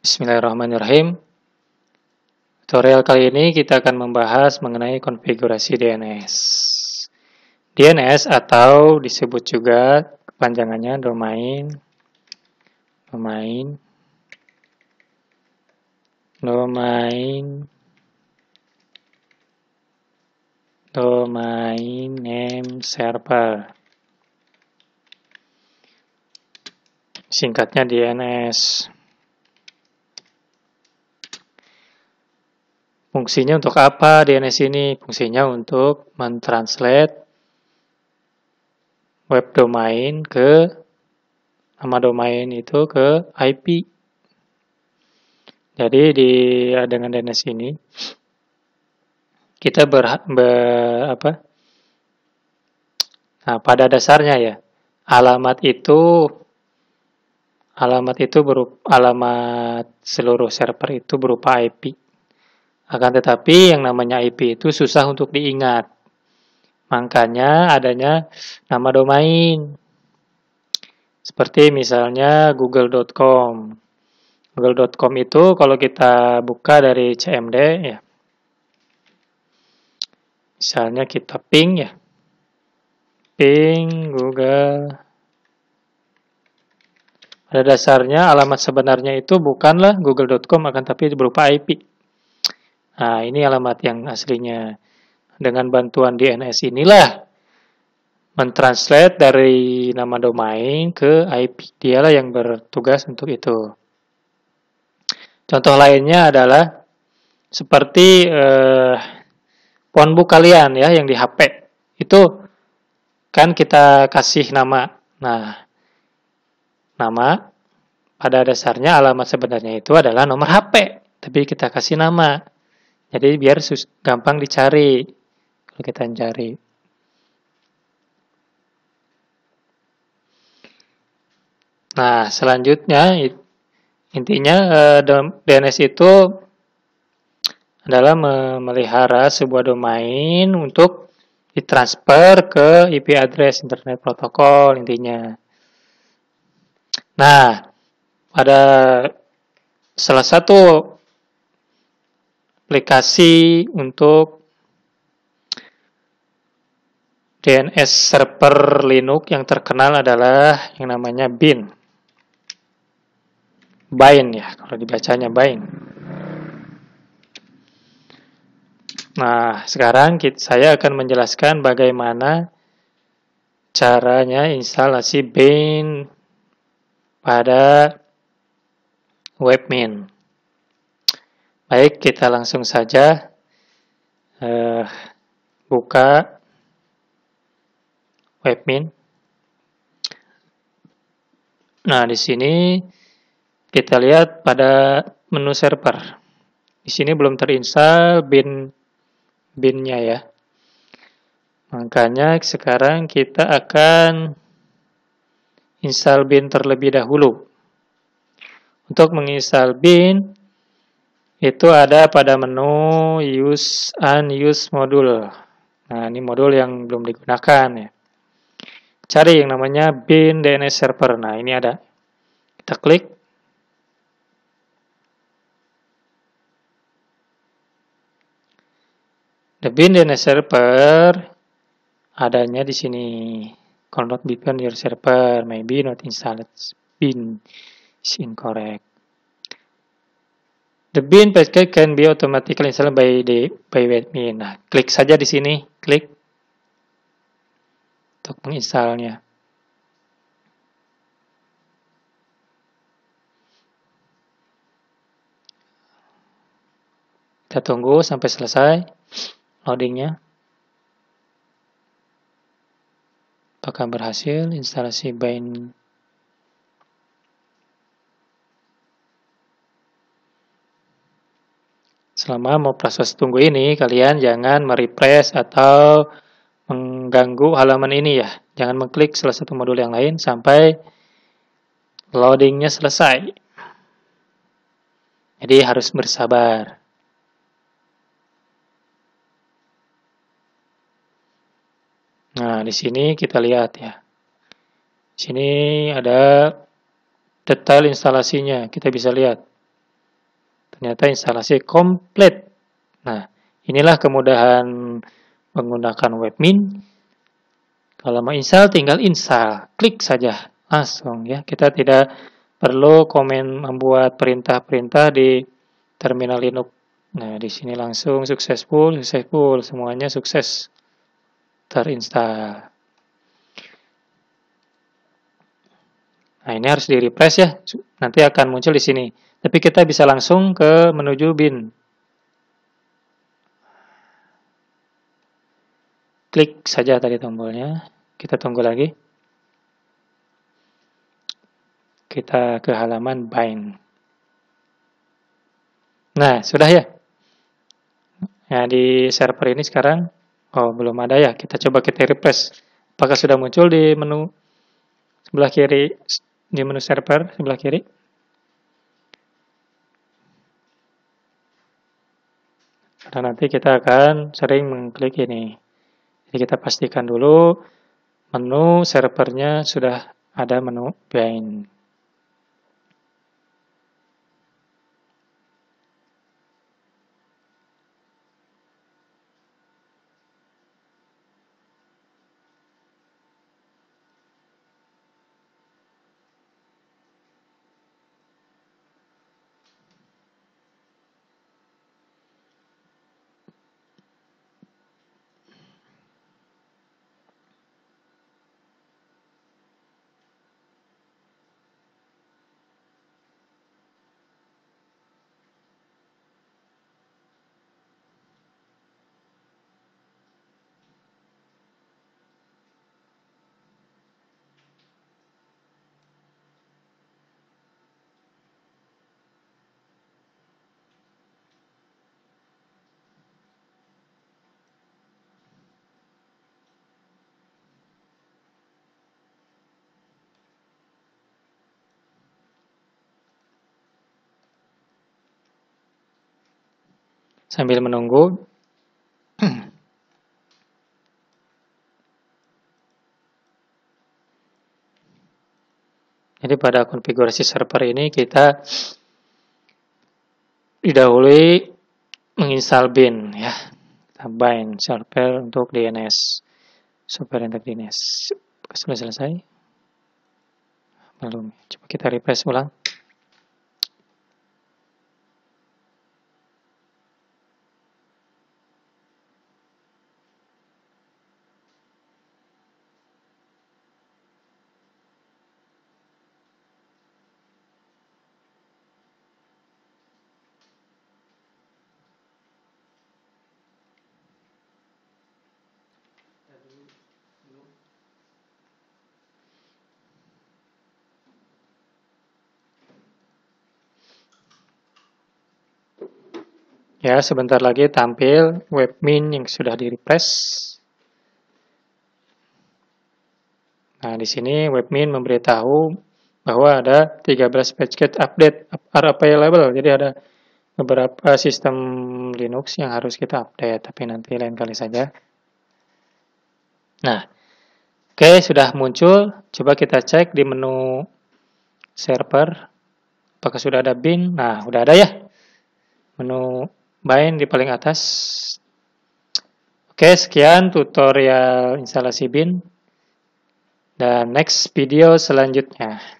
Bismillahirrahmanirrahim. Tutorial kali ini kita akan membahas mengenai konfigurasi DNS. DNS atau disebut juga kepanjangannya domain domain domain domain name server. Singkatnya DNS. Fungsinya untuk apa DNS ini? Fungsinya untuk mentranslate web domain ke nama domain itu ke IP. Jadi di dengan DNS ini kita ber, ber apa? Nah, pada dasarnya ya alamat itu alamat itu berupa alamat seluruh server itu berupa IP. Akan tetapi yang namanya IP itu susah untuk diingat. Makanya adanya nama domain. Seperti misalnya google.com. Google.com itu kalau kita buka dari CMD ya. Misalnya kita ping ya. Ping Google. Pada dasarnya alamat sebenarnya itu bukanlah google.com akan tapi berupa IP. Nah, ini alamat yang aslinya. Dengan bantuan DNS inilah mentranslate dari nama domain ke IP. Dialah yang bertugas untuk itu. Contoh lainnya adalah seperti eh, ponbu kalian ya yang di HP. Itu kan kita kasih nama. Nah, nama pada dasarnya alamat sebenarnya itu adalah nomor HP, tapi kita kasih nama. Jadi biar sus gampang dicari kalau kita cari. Nah, selanjutnya intinya eh, DNS itu adalah memelihara sebuah domain untuk ditransfer ke IP address internet protokol intinya. Nah, pada salah satu aplikasi untuk DNS server Linux yang terkenal adalah yang namanya bin. bin ya, kalau dibacanya bin Nah, sekarang kita, saya akan menjelaskan bagaimana caranya instalasi bin pada webmin. Baik, kita langsung saja uh, buka webmin. Nah, di sini kita lihat pada menu server. Di sini belum terinstall bin binnya ya. Makanya sekarang kita akan install bin terlebih dahulu. Untuk menginstal bin, itu ada pada menu use use module. Nah, ini modul yang belum digunakan ya. Cari yang namanya bin DNS server. Nah, ini ada. Kita klik. The bin DNS server adanya di sini. Cannot be found your server, maybe not installed bin is incorrect. The bin basket can be automatically installed by the by admin. Nah, klik saja di sini, klik untuk menginstalnya. Kita tunggu sampai selesai loadingnya. Apakah berhasil instalasi Bean selama mau proses tunggu ini kalian jangan merefresh atau mengganggu halaman ini ya. Jangan mengklik salah satu modul yang lain sampai loadingnya selesai. Jadi harus bersabar. Nah, di sini kita lihat ya. Di sini ada detail instalasinya, kita bisa lihat ternyata instalasi komplit. Nah, inilah kemudahan menggunakan webmin. Kalau mau install, tinggal install. Klik saja langsung ya. Kita tidak perlu komen membuat perintah-perintah di terminal Linux. Nah, di sini langsung successful, successful, semuanya sukses terinstall. Nah, ini harus di-refresh ya. Nanti akan muncul di sini. Tapi kita bisa langsung ke menuju bin. Klik saja tadi tombolnya. Kita tunggu lagi. Kita ke halaman bind. Nah, sudah ya. Nah, di server ini sekarang, oh belum ada ya. Kita coba kita refresh. Apakah sudah muncul di menu sebelah kiri, di menu server sebelah kiri? Karena nanti kita akan sering mengklik ini. Jadi kita pastikan dulu menu servernya sudah ada menu bind. sambil menunggu Jadi pada konfigurasi server ini kita didahului menginstal bin ya. Kita bind server untuk DNS. Server untuk DNS. Sudah selesai? Belum. Coba kita refresh ulang. Ya, sebentar lagi tampil webmin yang sudah di -repress. Nah, di sini webmin memberitahu bahwa ada 13 patchgate update are available. Jadi ada beberapa sistem Linux yang harus kita update, tapi nanti lain kali saja. Nah, oke okay, sudah muncul. Coba kita cek di menu server apakah sudah ada bin. Nah, sudah ada ya. Menu main di paling atas. Oke, sekian tutorial instalasi bin. Dan next video selanjutnya.